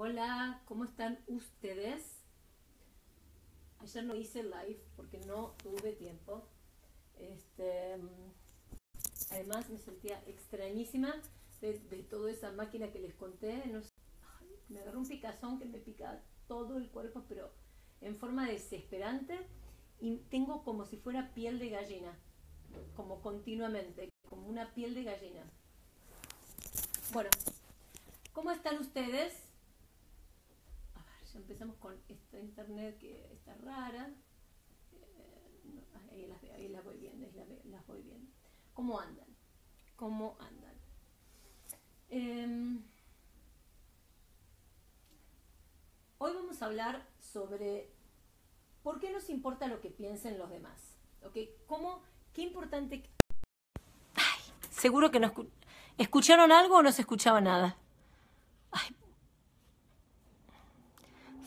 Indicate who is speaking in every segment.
Speaker 1: Hola, ¿cómo están ustedes? Ayer no hice live porque no tuve tiempo. Este, además me sentía extrañísima de, toda esa máquina que les conté. me agarró un picazón que me pica todo el cuerpo, pero en forma desesperante. Y tengo como si fuera piel de gallina, como continuamente, como una piel de gallina. Bueno, ¿cómo están ustedes? empezamos con esta internet que está rara. Eh, ahí, las, ahí, voy viendo, ahí las, las, voy viendo. ¿Cómo andan? ¿Cómo andan? Em, hoy vamos a hablar sobre por qué nos importa lo que piensen los demás. ¿Ok? ¿Cómo, qué importante... Ay, seguro que no escucharon algo o no se escuchaba nada. Ay,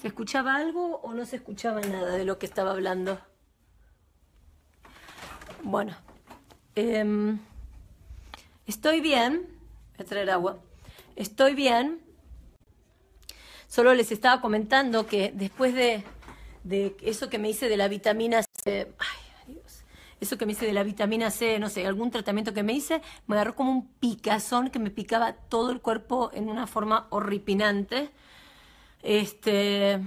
Speaker 1: escuchaba algo o no se escuchaba nada de lo que estaba hablando? Bueno, em, estoy bien. Voy a traer agua. Estoy bien. Solo les estaba comentando que después de, eso que me hice de la vitamina C, eso que me hice de la vitamina C, no sé, algún tratamiento que me hice, me agarró como un picazón que me picaba todo el cuerpo en una forma horripilante. Este,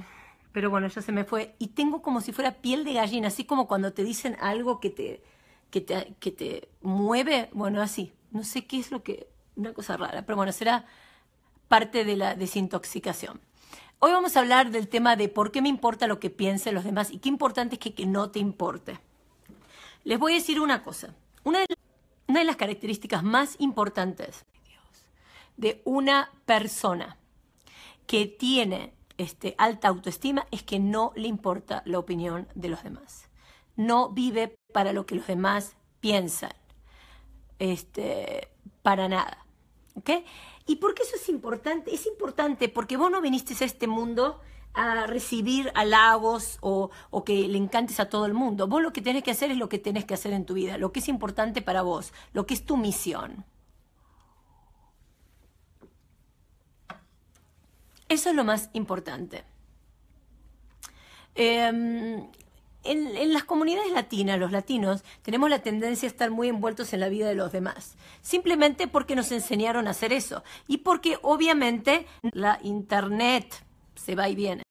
Speaker 1: pero bueno, ya se me fue. Y tengo como si fuera piel de gallina, así como cuando te dicen algo que te, mueve, bueno, así. No sé qué es lo que, una cosa rara, pero bueno, será parte de la desintoxicación. Hoy vamos a hablar del tema de por qué me importa lo que piensen los demás y qué importante es que, no te importe. Les voy a decir una cosa. una de las características más importantes de una persona que tiene este, alta autoestima es que no le importa la opinión de los demás. No vive para lo que los demás piensan. Este, para nada. ¿Y por qué eso es importante? Es importante porque vos no viniste a este mundo a recibir halagos o, o, que le encantes a todo el mundo. Vos lo que tenés que hacer es lo que tenés que hacer en tu vida, lo que es importante para vos, lo que es tu misión. Eso es lo más importante. Em, en, las comunidades latinas, los latinos, tenemos la tendencia a estar muy envueltos en la vida de los demás, simplemente porque nos enseñaron a hacer eso y porque obviamente la internet se va y viene.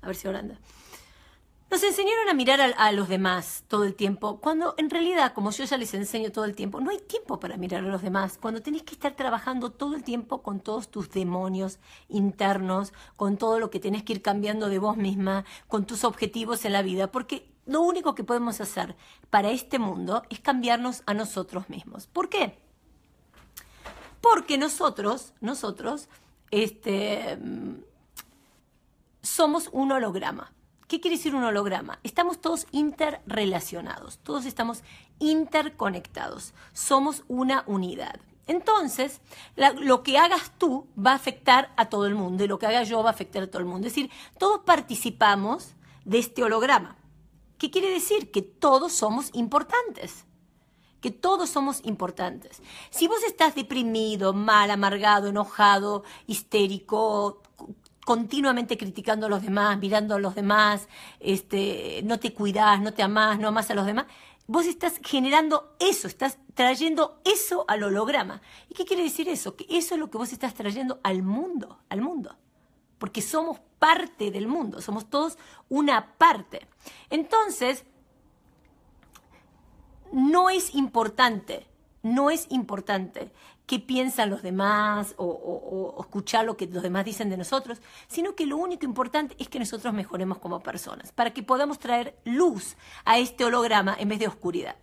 Speaker 1: A ver si Holanda. Nos enseñaron a mirar a, los demás todo el tiempo, cuando en realidad, como yo ya les enseño todo el tiempo, no hay tiempo para mirar a los demás, cuando tenés que estar trabajando todo el tiempo con todos tus demonios internos, con todo lo que tenés que ir cambiando de vos misma, con tus objetivos en la vida, porque lo único que podemos hacer para este mundo es cambiarnos a nosotros mismos. ¿Por qué? Porque nosotros, nosotros, este, mm, somos un holograma. ¿Qué quiere decir un holograma? Estamos todos interrelacionados, todos estamos interconectados, somos una unidad. Entonces, lo que hagas tú va a afectar a todo el mundo y lo que haga yo va a afectar a todo el mundo. Es decir, todos participamos de este holograma. ¿Qué quiere decir? Que todos somos importantes que todos somos importantes. Si vos estás deprimido, mal, amargado, enojado, histérico, continuamente criticando a los demás, mirando a los demás, este, no te cuidas, no te amás, no amás a los demás, vos estás generando eso, estás trayendo eso al holograma. ¿Y qué quiere decir eso? Que eso es lo que vos estás trayendo al mundo, al mundo. Porque somos parte del mundo, somos todos una parte. Entonces, no es importante, no es importante qué piensan los demás o, escuchar lo que los demás dicen de nosotros, sino que lo único importante es que nosotros mejoremos como personas, para que podamos traer luz a este holograma en vez de oscuridad.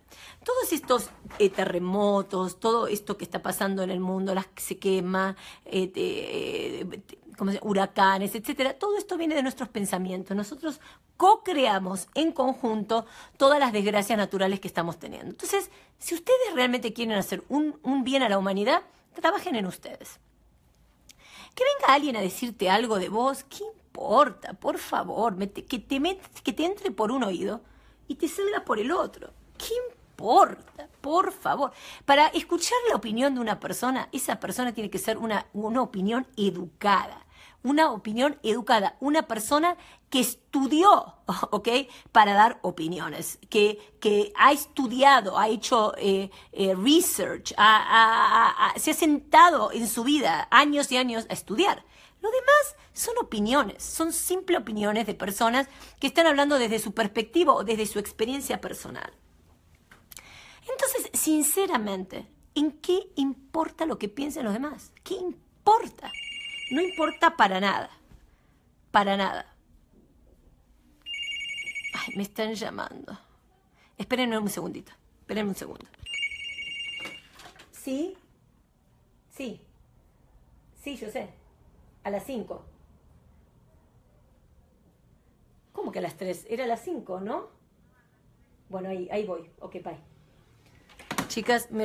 Speaker 1: Todos estos eh, terremotos, todo esto que está pasando en el mundo, las que se quema, eh, eh, huracanes, etcétera, todo esto viene de nuestros pensamientos. Nosotros co-creamos en conjunto todas las desgracias naturales que estamos teniendo. Entonces, si ustedes realmente quieren hacer un, bien a la humanidad, trabajen en ustedes. Que venga alguien a decirte algo de vos, ¿qué importa? Por favor, que, te que te entre por un oído y te salga por el otro. ¿Qué importa? por favor. Para escuchar la opinión de una persona, esa persona tiene que ser una, opinión educada una opinión educada, una persona que estudió, Para dar opiniones, que, ha estudiado, ha hecho eh, eh, research, se ha sentado en su vida años y años a estudiar. Lo demás son opiniones, son simples opiniones de personas que están hablando desde su perspectiva o desde su experiencia personal sinceramente, ¿en qué importa lo que piensen los demás? ¿Qué importa? No importa para nada. Para nada. Ay, me están llamando. Espérenme un segundito. Espérenme un segundo. ¿Sí? Sí. Sí, yo sé. A las 5. ¿Cómo que a las tres? Era a las 5, ¿no? Bueno, ahí, ahí voy. Ok, bye. Chicas, me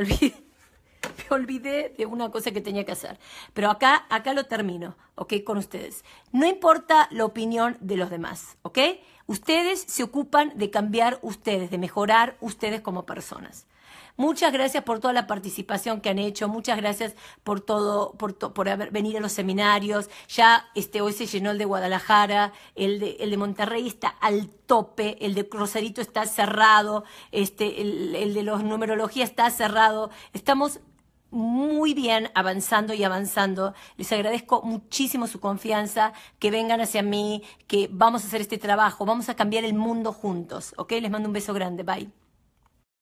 Speaker 1: olvidé, de una cosa que tenía que hacer. Pero acá, acá lo termino, ¿ok? Con ustedes. No importa la opinión de los demás, ¿ok? Ustedes se ocupan de cambiar ustedes, de mejorar ustedes como personas. Muchas gracias por toda la participación que han hecho, muchas gracias por todo, por, haber venido a los seminarios. Ya este, hoy se llenó el de Guadalajara, el de, el de Monterrey está al tope, el de Rosarito está cerrado, este, el, de los numerología está cerrado. Estamos muy bien avanzando y avanzando. Les agradezco muchísimo su confianza, que vengan hacia mí, que vamos a hacer este trabajo, vamos a cambiar el mundo juntos. ¿Ok? Les mando un beso grande. Bye.